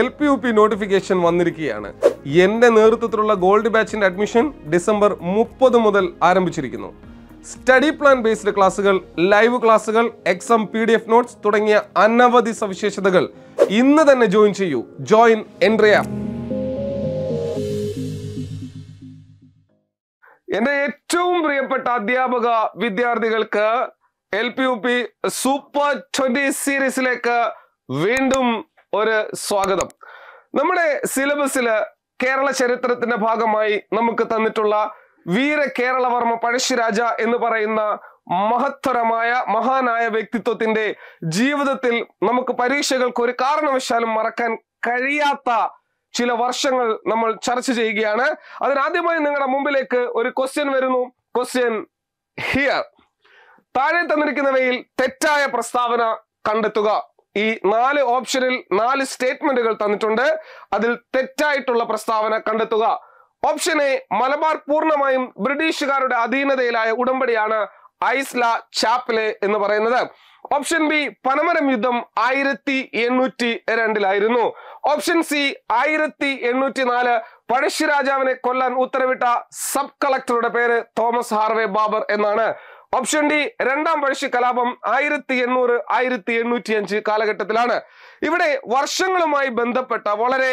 L P U P notification വന്നിരിക്കുകയാണ് എൻ്റെ നേതൃത്വത്തിലുള്ള ഗോൾഡ് ബാച്ചിൻ്റെ അഡ്മിഷൻ ഡിസംബർ മുപ്പത് മുതൽ ആരംഭിച്ചിരിക്കുന്നു സ്റ്റഡി പ്ലാൻ ബേസ്ഡ് ക്ലാസ്സുകൾ ലൈവ് ക്ലാസ്സുകൾ exam P D F notes തുടങ്ങിയ അനവധി സവിശേഷതകൾ ഇന്ന് തന്നെ ജോയിൻ ചെയ്യൂ ജോയിൻ എൻട്രി ആപ്പ് എൻ്റെ ഏറ്റവും പ്രിയപ്പെട്ട അധ്യാപക വിദ്യാർത്ഥികൾക്ക് L P U P super twenty സീരീസിലേക്ക് വീണ്ടും ഒരു സ്വാഗതം നമ്മുടെ സിലബസില് കേരള ചരിത്രത്തിന്റെ ഭാഗമായി നമുക്ക് തന്നിട്ടുള്ള വീര കേരളവർമ്മ പഴശ്ശിരാജ എന്ന് പറയുന്ന മഹത്തരമായ മഹാനായ വ്യക്തിത്വത്തിന്റെ ജീവിതത്തിൽ നമുക്ക് പരീക്ഷകൾക്ക് ഒരു കാരണവശാലും മറക്കാൻ കഴിയാത്ത ചില വർഷങ്ങൾ നമ്മൾ ചർച്ച ചെയ്യുകയാണ് അതിനാദ്യമായി നിങ്ങളുടെ മുമ്പിലേക്ക് ഒരു ക്വസ്റ്റ്യൻ വരുന്നു ക്വസ്റ്റ്യൻ ഹിയർ താഴെ തന്നിരിക്കുന്നവയിൽ തെറ്റായ പ്രസ്താവന കണ്ടെത്തുക ഈ നാല് ഓപ്ഷനിൽ നാല് സ്റ്റേറ്റ്മെന്റുകൾ തന്നിട്ടുണ്ട് അതിൽ തെറ്റായിട്ടുള്ള പ്രസ്താവന കണ്ടെത്തുക ഓപ്ഷൻ എ മലബാർ പൂർണ്ണമായും ബ്രിട്ടീഷുകാരുടെ അധീനതയിലായ ഉടമ്പടിയാണ് ഐസ്ല ചാപ്പലെ എന്ന് പറയുന്നത് ഓപ്ഷൻ ബി പനമരം യുദ്ധം ആയിരത്തി എണ്ണൂറ്റി രണ്ടിലായിരുന്നു ഓപ്ഷൻ സി ആയിരത്തി എണ്ണൂറ്റി നാല് പഴശ്ശിരാജാവിനെ കൊല്ലാൻ ഉത്തരവിട്ട സബ് കളക്ടറുടെ പേര് തോമസ് ഹാർവേ ബാബർ എന്നാണ് ഓപ്ഷൻ ഡി രണ്ടാം പഴശ്ശി കലാപം ആയിരത്തി എണ്ണൂറ് ആയിരത്തി എണ്ണൂറ്റി അഞ്ച് കാലഘട്ടത്തിലാണ് ഇവിടെ വർഷങ്ങളുമായി ബന്ധപ്പെട്ട വളരെ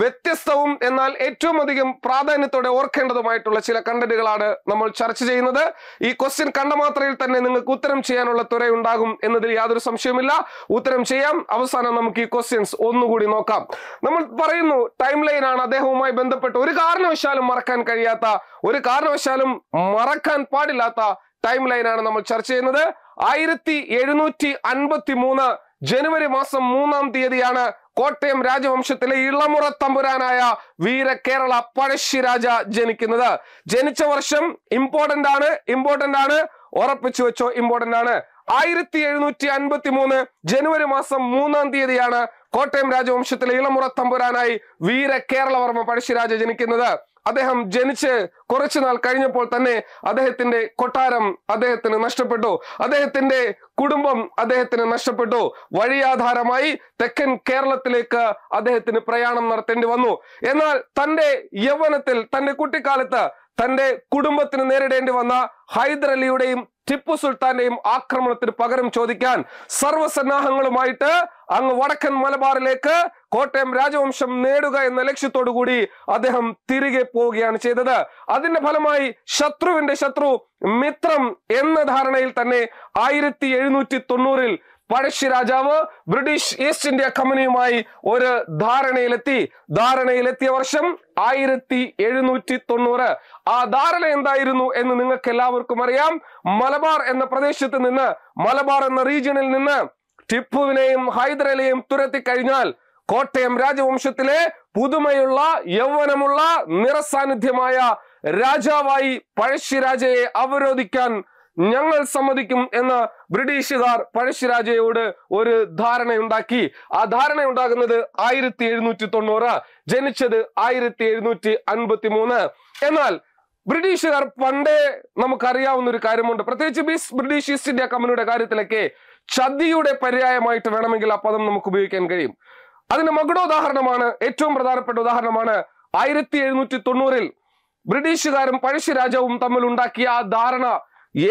വ്യത്യസ്തവും എന്നാൽ ഏറ്റവും അധികം പ്രാധാന്യത്തോടെ ഓർക്കേണ്ടതുമായിട്ടുള്ള ചില കണ്ടന്റുകളാണ് നമ്മൾ ചർച്ച ചെയ്യുന്നത് ഈ ക്വസ്റ്റ്യൻ കണ്ട മാത്രയിൽ തന്നെ നിങ്ങൾക്ക് ഉത്തരം ചെയ്യാനുള്ള തുരയുണ്ടാകും എന്നതിൽ യാതൊരു സംശയവുമില്ല ഉത്തരം ചെയ്യാം അവസാനം നമുക്ക് ഈ ക്വസ്റ്റ്യൻസ് ഒന്നുകൂടി നോക്കാം നമ്മൾ പറയുന്നു ടൈം ലൈൻ ആണ് അദ്ദേഹവുമായി ബന്ധപ്പെട്ട് ഒരു കാരണവശാലും മറക്കാൻ കഴിയാത്ത ഒരു കാരണവശാലും മറക്കാൻ പാടില്ലാത്ത ടൈം ലൈനാണ് നമ്മൾ ചർച്ച ചെയ്യുന്നത് ആയിരത്തി എഴുന്നൂറ്റി അൻപത്തി മൂന്ന് ജനുവരി മാസം മൂന്നാം തീയതിയാണ് കോട്ടയം രാജവംശത്തിലെ ഇളമുറ തമ്പുരാനായ വീര കേരള പഴശ്ശിരാജ ജനിക്കുന്നത് ജനിച്ച വർഷം ഇമ്പോർട്ടന്റ് ആണ് ഇമ്പോർട്ടന്റ് ആണ് ഉറപ്പിച്ചു വെച്ചോ ഇമ്പോർട്ടന്റ് ആണ് ആയിരത്തി എഴുന്നൂറ്റി അൻപത്തി മൂന്ന് ജനുവരി മാസം മൂന്നാം തീയതിയാണ് കോട്ടയം രാജവംശത്തിലെ ഇളമുറ തമ്പുരാനായി വീര കേരളവർമ്മ പഴശ്ശിരാജ ജനിക്കുന്നത് അദ്ദേഹം ജനിച്ച് കുറച്ചു നാൾ കഴിഞ്ഞപ്പോൾ തന്നെ അദ്ദേഹത്തിന്റെ കൊട്ടാരം അദ്ദേഹത്തിന് നഷ്ടപ്പെട്ടു അദ്ദേഹത്തിന്റെ കുടുംബം അദ്ദേഹത്തിന് നഷ്ടപ്പെട്ടു വഴിയാധാരമായി തെക്കൻ കേരളത്തിലേക്ക് അദ്ദേഹത്തിന് പ്രയാണം നടത്തേണ്ടി വന്നു എന്നാൽ തന്റെ യൗവനത്തിൽ തന്റെ കുട്ടിക്കാലത്ത് തന്റെ കുടുംബത്തിന് നേരിടേണ്ടി വന്ന ഹൈദർ അലിയുടെയും ടിപ്പു സുൽത്താന്റെയും ആക്രമണത്തിന് പകരം ചോദിക്കാൻ സർവ്വസന്നാഹങ്ങളുമായിട്ട് അങ്ങ് വടക്കൻ മലബാറിലേക്ക് കോട്ടയം രാജവംശം നേടുക എന്ന ലക്ഷ്യത്തോടു കൂടി അദ്ദേഹം തിരികെ പോവുകയാണ് ചെയ്തത് അതിന്റെ ഫലമായി ശത്രുവിന്റെ ശത്രു മിത്രം എന്ന ധാരണയിൽ തന്നെ ആയിരത്തി എഴുന്നൂറ്റി തൊണ്ണൂറിൽ പഴശ്ശി രാജാവ് ബ്രിട്ടീഷ് ഈസ്റ്റ് ഇന്ത്യ കമ്പനിയുമായി ഒരു ധാരണയിലെത്തി ധാരണയിലെത്തിയ വർഷം ആയിരത്തി എഴുന്നൂറ്റി തൊണ്ണൂറ് ആ ധാരണ എന്തായിരുന്നു എന്ന് നിങ്ങൾക്ക് എല്ലാവർക്കും അറിയാം മലബാർ എന്ന പ്രദേശത്ത് നിന്ന് മലബാർ എന്ന റീജിയനിൽ നിന്ന് ടിപ്പുവിനെയും ഹൈദരലിയെയും തുരത്തി കഴിഞ്ഞാൽ കോട്ടയം രാജവംശത്തിലെ പുതുമയുള്ള യൗവനമുള്ള നിറസാന്നിധ്യമായ രാജാവായി പഴശ്ശിരാജയെ അവരോധിക്കാൻ ഞങ്ങൾ സമ്മതിക്കും എന്ന ബ്രിട്ടീഷുകാർ പഴശ്ശിരാജയോട് ഒരു ധാരണയുണ്ടാക്കി ആ ധാരണയുണ്ടാകുന്നത് ആയിരത്തി എഴുന്നൂറ്റി തൊണ്ണൂറ് ജനിച്ചത് ആയിരത്തി എഴുന്നൂറ്റി അൻപത്തി മൂന്ന് എന്നാൽ ബ്രിട്ടീഷുകാർ പണ്ടേ നമുക്കറിയാവുന്ന ഒരു കാര്യമുണ്ട് പ്രത്യേകിച്ച് ബിസ് ബ്രിട്ടീഷ് ഈസ്റ്റ് ഇന്ത്യ കമ്പനിയുടെ കാര്യത്തിലൊക്കെ ചതിയുടെ പര്യായമായിട്ട് വേണമെങ്കിൽ ആ പദം നമുക്ക് ഉപയോഗിക്കാൻ കഴിയും അതിന് മകുടോദാഹരണമാണ് ഏറ്റവും പ്രധാനപ്പെട്ട ഉദാഹരണമാണ് ആയിരത്തി എഴുന്നൂറ്റി തൊണ്ണൂറിൽ ബ്രിട്ടീഷുകാരും പഴശ്ശിരാജാവും തമ്മിൽ ഉണ്ടാക്കിയ ആ ധാരണ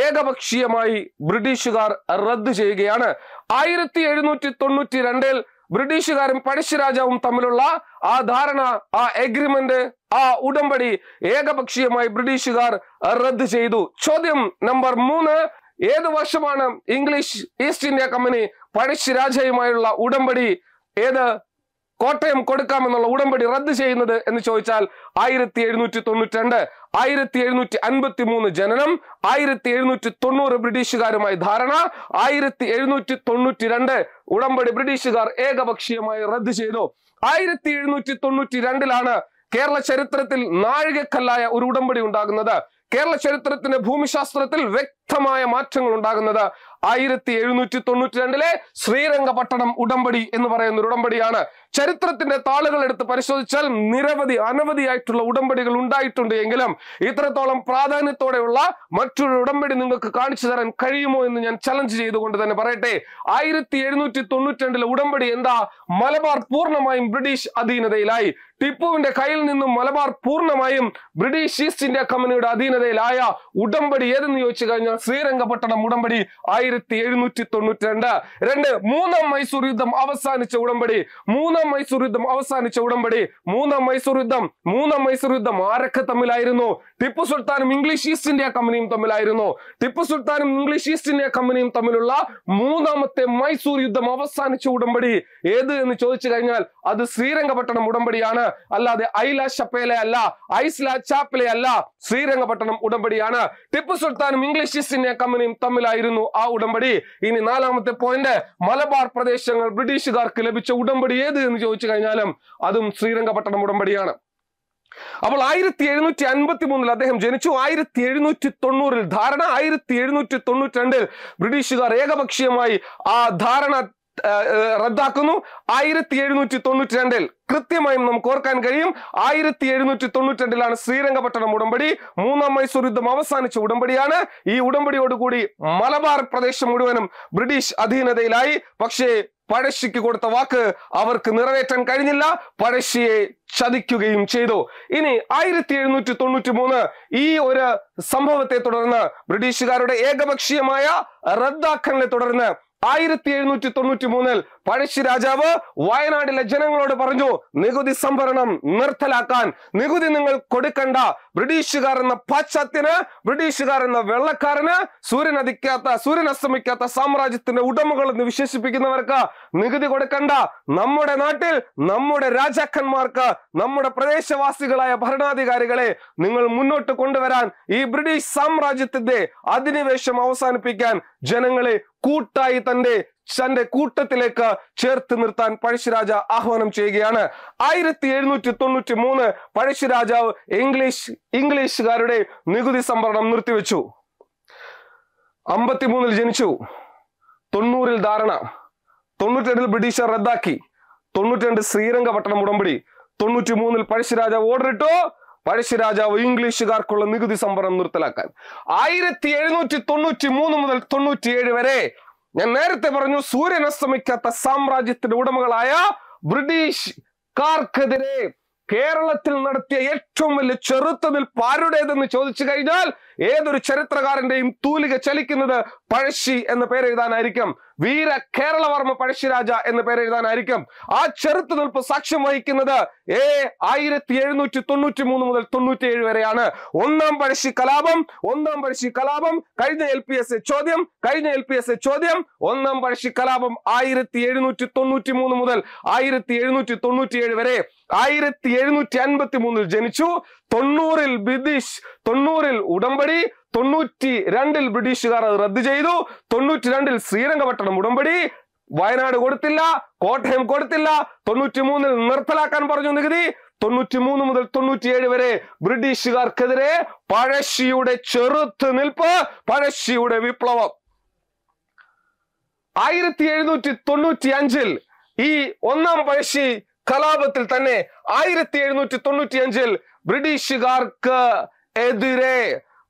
ഏകപക്ഷീയമായി ബ്രിട്ടീഷുകാർ റദ്ദു ചെയ്യുകയാണ് ആയിരത്തി എഴുന്നൂറ്റി തൊണ്ണൂറ്റി രണ്ടിൽ ബ്രിട്ടീഷുകാരും പഴശ്ശിരാജാവും തമ്മിലുള്ള ആ ധാരണ ആ എഗ്രിമെന്റ് ആ ഉടമ്പടി ഏകപക്ഷീയമായി ബ്രിട്ടീഷുകാർ റദ്ദു ചെയ്തു ചോദ്യം നമ്പർ മൂന്ന് ഏത് വർഷമാണ് ഇംഗ്ലീഷ് ഈസ്റ്റ് ഇന്ത്യ കമ്പനി പഴശ്ശിരാജയുമായുള്ള ഉടമ്പടി ഏത് കോട്ടയം കൊടുക്കാമെന്നുള്ള ഉടമ്പടി റദ്ദ് ചെയ്യുന്നത് എന്ന് ചോദിച്ചാൽ ആയിരത്തി എഴുന്നൂറ്റി തൊണ്ണൂറ്റി രണ്ട് ആയിരത്തി എഴുന്നൂറ്റി അൻപത്തി മൂന്ന് ജനനം ആയിരത്തി എഴുന്നൂറ്റി തൊണ്ണൂറ് ബ്രിട്ടീഷുകാരുമായി ധാരണ ആയിരത്തി എഴുന്നൂറ്റി തൊണ്ണൂറ്റി രണ്ട് ഉടമ്പടി ബ്രിട്ടീഷുകാർ ഏകപക്ഷീയമായി റദ്ദ് ചെയ്തു ആയിരത്തി എഴുന്നൂറ്റി തൊണ്ണൂറ്റി രണ്ടിലാണ് കേരള ചരിത്രത്തിൽ നാഴികക്കല്ലായ ഒരു ഉടമ്പടി ഉണ്ടാകുന്നത് കേരള ചരിത്രത്തിന്റെ ഭൂമിശാസ്ത്രത്തിൽ വ്യക്തി ശക്തമായ മാറ്റങ്ങൾ ഉണ്ടാകുന്നത് ആയിരത്തി എഴുന്നൂറ്റി തൊണ്ണൂറ്റി രണ്ടിലെ ശ്രീരംഗപട്ടണം ഉടമ്പടി എന്ന് പറയുന്ന ഒരു ഉടമ്പടിയാണ് ചരിത്രത്തിന്റെ താളുകൾ എടുത്ത് പരിശോധിച്ചാൽ നിരവധി അനവധിയായിട്ടുള്ള ഉടമ്പടികൾ ഉണ്ടായിട്ടുണ്ട് എങ്കിലും ഇത്രത്തോളം പ്രാധാന്യത്തോടെയുള്ള മറ്റൊരു ഉടമ്പടി നിങ്ങൾക്ക് കാണിച്ചു തരാൻ കഴിയുമോ എന്ന് ഞാൻ ചലഞ്ച് ചെയ്തുകൊണ്ട് തന്നെ പറയട്ടെ ആയിരത്തി എഴുന്നൂറ്റി തൊണ്ണൂറ്റി രണ്ടിലെ ഉടമ്പടി എന്താ മലബാർ പൂർണ്ണമായും ബ്രിട്ടീഷ് അധീനതയിലായി ടിപ്പുവിന്റെ കയ്യിൽ നിന്നും മലബാർ പൂർണ്ണമായും ബ്രിട്ടീഷ് ഈസ്റ്റ് ഇന്ത്യ കമ്പനിയുടെ അധീനതയിലായ ഉടമ്പടി ഏതെന്ന് ചോദിച്ചു കഴിഞ്ഞാൽ ശ്രീരംഗപട്ടണം ഉടമ്പടി ആയിരത്തി എഴുന്നൂറ്റി തൊണ്ണൂറ്റി രണ്ട് രണ്ട് മൂന്നാം മൈസൂർ യുദ്ധം അവസാനിച്ച ഉടമ്പടി മൂന്നാം മൈസൂർ യുദ്ധം അവസാനിച്ച ഉടമ്പടി മൂന്നാം മൈസൂർ യുദ്ധം മൂന്നാം മൈസൂർ യുദ്ധം ആരൊക്കെ തമ്മിലായിരുന്നു ടിപ്പു സുൽത്താനും ഇംഗ്ലീഷ് ഈസ്റ്റ് ഇന്ത്യ കമ്പനിയും തമ്മിലായിരുന്നു ടിപ്പു സുൽത്താനും ഇംഗ്ലീഷ് ഈസ്റ്റ് ഇന്ത്യ കമ്പനിയും തമ്മിലുള്ള മൂന്നാമത്തെ മൈസൂർ യുദ്ധം അവസാനിച്ച ഉടമ്പടി ഏത് എന്ന് ചോദിച്ചു കഴിഞ്ഞാൽ അത് ശ്രീരംഗപട്ടണം ഉടമ്പടിയാണ് അല്ലാതെ ഐല അല്ല ഐസ്ല ചാപ്പലെ അല്ല ശ്രീരംഗപട്ടണം ഉടമ്പടിയാണ് ടിപ്പു സുൽത്താനും ഇംഗ്ലീഷ് ഈസ്റ്റിന്ത്യ കമ്പനിയും തമ്മിലായിരുന്നു ആ ഉടമ്പടി ഇനി നാലാമത്തെ പോയിന്റ് മലബാർ പ്രദേശങ്ങൾ ബ്രിട്ടീഷുകാർക്ക് ലഭിച്ച ഉടമ്പടി ഏത് എന്ന് ചോദിച്ചു കഴിഞ്ഞാലും അതും ശ്രീരംഗപട്ടണം ഉടമ്പടിയാണ് അപ്പോൾ ആയിരത്തി എഴുന്നൂറ്റി അൻപത്തി മൂന്നിൽ അദ്ദേഹം ജനിച്ചു ആയിരത്തി എഴുന്നൂറ്റി തൊണ്ണൂറിൽ ധാരണ ആയിരത്തി എഴുന്നൂറ്റി തൊണ്ണൂറ്റി രണ്ടിൽ ബ്രിട്ടീഷുകാർ ഏകപക്ഷീയമായി ആ ധാരണ റദ്ദാക്കുന്നു ആയിരത്തി എഴുന്നൂറ്റി തൊണ്ണൂറ്റി രണ്ടിൽ കൃത്യമായും നമുക്ക് ഓർക്കാൻ കഴിയും ആയിരത്തി എഴുന്നൂറ്റി തൊണ്ണൂറ്റി രണ്ടിലാണ് ശ്രീരംഗപട്ടണം ഉടമ്പടി മൂന്നാം മൈസൂർ യുദ്ധം അവസാനിച്ച ഉടമ്പടിയാണ് ഈ ഉടമ്പടിയോടുകൂടി മലബാർ പ്രദേശം മുഴുവനും ബ്രിട്ടീഷ് അധീനതയിലായി പക്ഷേ പഴശ്ശിക്ക് കൊടുത്ത വാക്ക് അവർക്ക് നിറവേറ്റാൻ കഴിഞ്ഞില്ല പഴശ്ശിയെ ചതിക്കുകയും ചെയ്തു ഇനി ആയിരത്തി എഴുന്നൂറ്റി തൊണ്ണൂറ്റി മൂന്ന് ഈ ഒരു സംഭവത്തെ തുടർന്ന് ബ്രിട്ടീഷുകാരുടെ ഏകപക്ഷീയമായ റദ്ദാക്കലിനെ തുടർന്ന് ആയിരത്തി എഴുന്നൂറ്റി തൊണ്ണൂറ്റി മൂന്നിൽ പഴശ്ശി രാജാവ് വയനാടിലെ ജനങ്ങളോട് പറഞ്ഞു നികുതി സംഭരണം നിർത്തലാക്കാൻ നികുതി നിങ്ങൾ കൊടുക്കണ്ട ബ്രിട്ടീഷുകാർ എന്ന പാശ്ചാത്യന് ബ്രിട്ടീഷുകാർ എന്ന വെള്ളക്കാരന് സൂര്യൻ സൂര്യൻ അസ്തമിക്കാത്ത സാമ്രാജ്യത്തിന്റെ ഉടമകൾ എന്ന് വിശേഷിപ്പിക്കുന്നവർക്ക് നികുതി കൊടുക്കണ്ട നമ്മുടെ നാട്ടിൽ നമ്മുടെ രാജാക്കന്മാർക്ക് നമ്മുടെ പ്രദേശവാസികളായ ഭരണാധികാരികളെ നിങ്ങൾ മുന്നോട്ട് കൊണ്ടുവരാൻ ഈ ബ്രിട്ടീഷ് സാമ്രാജ്യത്തിന്റെ അധിനിവേശം അവസാനിപ്പിക്കാൻ ജനങ്ങളെ കൂട്ടായി തന്റെ തന്റെ കൂട്ടത്തിലേക്ക് ചേർത്ത് നിർത്താൻ പഴശ്ശിരാജ ആഹ്വാനം ചെയ്യുകയാണ് ആയിരത്തി എഴുന്നൂറ്റി തൊണ്ണൂറ്റി മൂന്ന് പഴശ്ശിരാജാവ് ഇംഗ്ലീഷ് ഇംഗ്ലീഷുകാരുടെ നികുതി സംവരണം നിർത്തിവെച്ചു അമ്പത്തിമൂന്നിൽ ജനിച്ചു തൊണ്ണൂറിൽ ധാരണ തൊണ്ണൂറ്റിരണ്ടിൽ ബ്രിട്ടീഷർ റദ്ദാക്കി തൊണ്ണൂറ്റിരണ്ട് ശ്രീരംഗപട്ടണം ഉടമ്പടി തൊണ്ണൂറ്റി മൂന്നിൽ പഴശ്ശിരാജാവ് ഓർഡറിട്ടു പഴശ്ശിരാജാവ് ഇംഗ്ലീഷുകാർക്കുള്ള നികുതി സംവരണം നിർത്തലാക്കാൻ ആയിരത്തി എഴുന്നൂറ്റി തൊണ്ണൂറ്റി മൂന്ന് മുതൽ തൊണ്ണൂറ്റിയേഴ് വരെ ഞാൻ നേരത്തെ പറഞ്ഞു സൂര്യൻ അസ്തമിക്കാത്ത സാമ്രാജ്യത്തിന്റെ ഉടമകളായ ബ്രിട്ടീഷ് കാർക്കെതിരെ കേരളത്തിൽ നടത്തിയ ഏറ്റവും വലിയ ചെറുത്തതിൽ പാരുടേതെന്ന് ചോദിച്ചു കഴിഞ്ഞാൽ ഏതൊരു ചരിത്രകാരന്റെയും തൂലിക ചലിക്കുന്നത് പഴശ്ശി എന്ന പേരെഴുതാനായിരിക്കും വീര കേരളവർമ്മ പഴശ്ശിരാജ എന്ന പേരെഴുതാനായിരിക്കും ആ ചെറുത്തു നിൽപ്പ് സാക്ഷ്യം വഹിക്കുന്നത് ഏ ആയിരത്തി എഴുന്നൂറ്റി തൊണ്ണൂറ്റി മൂന്ന് മുതൽ തൊണ്ണൂറ്റി ഏഴ് വരെയാണ് ഒന്നാം പഴശ്ശി കലാപം ഒന്നാം പഴശ്ശി കലാപം കഴിഞ്ഞ എൽ പി എസ് എ ചോദ്യം കഴിഞ്ഞ എൽ പി എസ് എ ചോദ്യം ഒന്നാം പഴശ്ശി കലാപം ആയിരത്തി എഴുന്നൂറ്റി തൊണ്ണൂറ്റി മൂന്ന് മുതൽ ആയിരത്തി എഴുന്നൂറ്റി തൊണ്ണൂറ്റി ഏഴ് വരെ ആയിരത്തി എഴുന്നൂറ്റി അൻപത്തി മൂന്നിൽ ജനിച്ചു തൊണ്ണൂറിൽ ബ്രിട്ടീഷ് തൊണ്ണൂറിൽ ഉടമ്പടി തൊണ്ണൂറ്റി രണ്ടിൽ ബ്രിട്ടീഷുകാർ അത് റദ്ദു ചെയ്തു തൊണ്ണൂറ്റി രണ്ടിൽ ശ്രീരംഗപട്ടണം ഉടമ്പടി വയനാട് കൊടുത്തില്ല കോട്ടയം കൊടുത്തില്ല തൊണ്ണൂറ്റി മൂന്നിൽ നിർത്തലാക്കാൻ പറഞ്ഞു നികുതി തൊണ്ണൂറ്റി മൂന്ന് മുതൽ തൊണ്ണൂറ്റി ഏഴ് വരെ ബ്രിട്ടീഷുകാർക്കെതിരെ പഴശ്ശിയുടെ ചെറുത്ത് നിൽപ്പ് പഴശ്ശിയുടെ വിപ്ലവം ആയിരത്തി എഴുന്നൂറ്റി തൊണ്ണൂറ്റി അഞ്ചിൽ ഈ ഒന്നാം പഴശ്ശി കലാപത്തിൽ തന്നെ ആയിരത്തി എഴുന്നൂറ്റി തൊണ്ണൂറ്റി അഞ്ചിൽ ബ്രിട്ടീഷുകാർക്ക് എതിരെ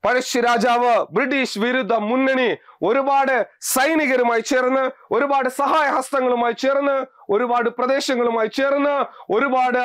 പഴശ്ശി രാജാവ് ബ്രിട്ടീഷ് വിരുദ്ധ മുന്നണി ഒരുപാട് സൈനികരുമായി ചേർന്ന് ഒരുപാട് സഹായ ഹസ്തങ്ങളുമായി ചേർന്ന് ഒരുപാട് പ്രദേശങ്ങളുമായി ചേർന്ന് ഒരുപാട്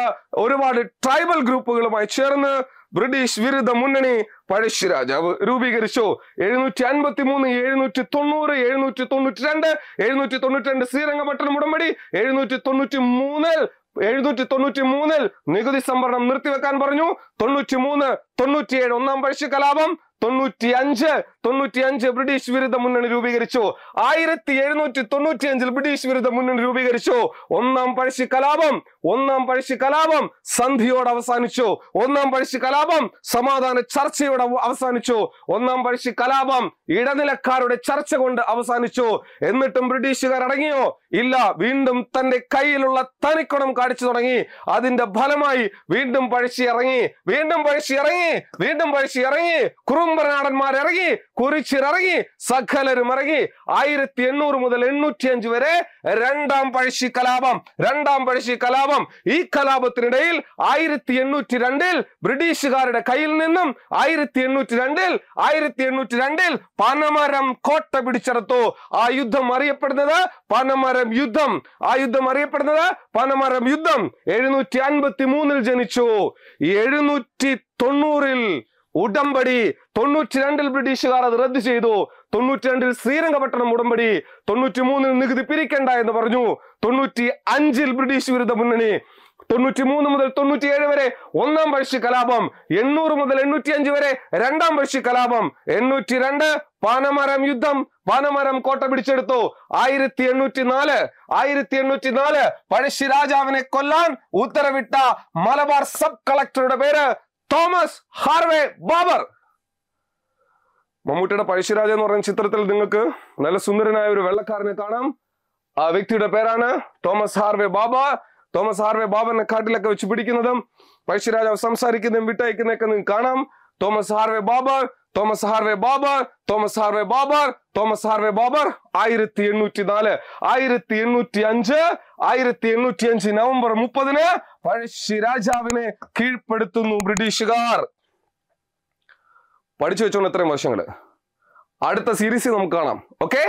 ഒരുപാട് ട്രൈബൽ ഗ്രൂപ്പുകളുമായി ചേർന്ന് ബ്രിട്ടീഷ് വിരുദ്ധ മുന്നണി പഴശ്ശി രാജാവ് രൂപീകരിച്ചു എഴുന്നൂറ്റി അൻപത്തി മൂന്ന് എഴുന്നൂറ്റി തൊണ്ണൂറ് എഴുന്നൂറ്റി തൊണ്ണൂറ്റി രണ്ട് എഴുന്നൂറ്റി തൊണ്ണൂറ്റി രണ്ട് ശ്രീരംഗപട്ടണം ഉടമ്പടി എഴുന്നൂറ്റി തൊണ്ണൂറ്റി മൂന്നിൽ എഴുന്നൂറ്റി തൊണ്ണൂറ്റി മൂന്നിൽ നികുതി സംവരണം നിർത്തിവെക്കാൻ പറഞ്ഞു തൊണ്ണൂറ്റി മൂന്ന് തൊണ്ണൂറ്റിയേഴ് ഒന്നാം പഴശ്ശി കലാപം തൊണ്ണൂറ്റി അഞ്ച് തൊണ്ണൂറ്റി അഞ്ച് ബ്രിട്ടീഷ് വിരുദ്ധ മുന്നണി രൂപീകരിച്ചു ആയിരത്തി എഴുന്നൂറ്റി തൊണ്ണൂറ്റി അഞ്ചിൽ ബ്രിട്ടീഷ് വിരുദ്ധ മുന്നണി രൂപീകരിച്ചു ഒന്നാം പഴശ്ശി കലാപം ഒന്നാം പഴശ്ശി കലാപം സന്ധിയോട് അവസാനിച്ചു ഒന്നാം പഴശ്ശി കലാപം സമാധാന ചർച്ചയോട് അവസാനിച്ചു ഒന്നാം പഴശ്ശി കലാപം ഇടനിലക്കാരുടെ ചർച്ച കൊണ്ട് അവസാനിച്ചു എന്നിട്ടും ബ്രിട്ടീഷുകാർ അടങ്ങിയോ ഇല്ല വീണ്ടും തന്റെ കയ്യിലുള്ള തനിക്കുണം കാണിച്ചു തുടങ്ങി അതിന്റെ ഫലമായി വീണ്ടും പഴശ്ശി ഇറങ്ങി വീണ്ടും പഴശ്ശി ഇറങ്ങി വീണ്ടും പഴശ്ശി ഇറങ്ങി കുറുമ്പനാടന്മാർ ഇറങ്ങി ഇറങ്ങി സഖലരും ഇറങ്ങി ആയിരത്തി എണ്ണൂറ് മുതൽ എണ്ണൂറ്റി അഞ്ച് വരെ രണ്ടാം പഴശ്ശി കലാപം രണ്ടാം പഴശ്ശി കലാപം ഈ കലാപത്തിനിടയിൽ ആയിരത്തി എണ്ണൂറ്റി രണ്ടിൽ ബ്രിട്ടീഷുകാരുടെ കയ്യിൽ നിന്നും ആയിരത്തി എണ്ണൂറ്റി രണ്ടിൽ ആയിരത്തി എണ്ണൂറ്റി രണ്ടിൽ പനമരം കോട്ട പിടിച്ചെടുത്തു ആ യുദ്ധം അറിയപ്പെടുന്നത് പനമരം പനമരം യുദ്ധം ആ യുദ്ധം അറിയപ്പെടുന്നത് പനമരം യുദ്ധം എഴുന്നൂറ്റി അൻപത്തി മൂന്നിൽ ജനിച്ചു എഴുന്നൂറ്റി തൊണ്ണൂറിൽ ഉടമ്പടി തൊണ്ണൂറ്റി രണ്ടിൽ ബ്രിട്ടീഷുകാർ അത് റദ്ദു ചെയ്തു തൊണ്ണൂറ്റി രണ്ടിൽ ശ്രീരംഗപട്ടണം ഉടമ്പടി തൊണ്ണൂറ്റി മൂന്നിൽ നികുതി പിരിക്കണ്ട എന്ന് പറഞ്ഞു തൊണ്ണൂറ്റി അഞ്ചിൽ ബ്രിട്ടീഷ് വിരുദ്ധ മുന്നണി തൊണ്ണൂറ്റി മൂന്ന് മുതൽ തൊണ്ണൂറ്റിയേഴ് വരെ ഒന്നാം പഴശ്ശി കലാപം എണ്ണൂറ് മുതൽ എണ്ണൂറ്റി അഞ്ച് വരെ രണ്ടാം പഴശ്ശി കലാപം എണ്ണൂറ്റി രണ്ട് പാനമരം യുദ്ധം പാനമരം കോട്ട പിടിച്ചെടുത്തു ആയിരത്തി എണ്ണൂറ്റി നാല് ആയിരത്തി എണ്ണൂറ്റി നാല് രാജാവിനെ കൊല്ലാൻ ഉത്തരവിട്ട മലബാർ സബ് കളക്ടറുടെ പേര് തോമസ് ഹാർവേ ബാബർ മമ്മൂട്ടിയുടെ പഴശ്ശിരാജ എന്ന് പറയുന്ന ചിത്രത്തിൽ നിങ്ങൾക്ക് നല്ല സുന്ദരനായ ഒരു വെള്ളക്കാരനെ കാണാം ആ വ്യക്തിയുടെ പേരാണ് Thomas Harvey Baber Thomas Harvey ബാബറിനെ കാട്ടിലൊക്കെ വെച്ച് പിടിക്കുന്നതും പഴശ്ശിരാജാവ് സംസാരിക്കുന്നതും വിട്ടയക്കുന്നതൊക്കെ നിങ്ങൾക്ക് കാണാം Thomas Harvey Baber Thomas Harvey Baber Thomas Harvey Baber Thomas Harvey Baber ആയിരത്തി എണ്ണൂറ്റി നാല് ആയിരത്തി എണ്ണൂറ്റി അഞ്ച് ആയിരത്തി എണ്ണൂറ്റി അഞ്ച് നവംബർ മുപ്പതിന് പഴശ്ശി രാജാവിനെ കീഴ്പ്പെടുത്തുന്നു ബ്രിട്ടീഷുകാർ പഠിച്ചു വെച്ചോണ്ട് ഇത്രയും വർഷങ്ങള് അടുത്ത സീരീസിൽ നമുക്ക് കാണാം ഓക്കേ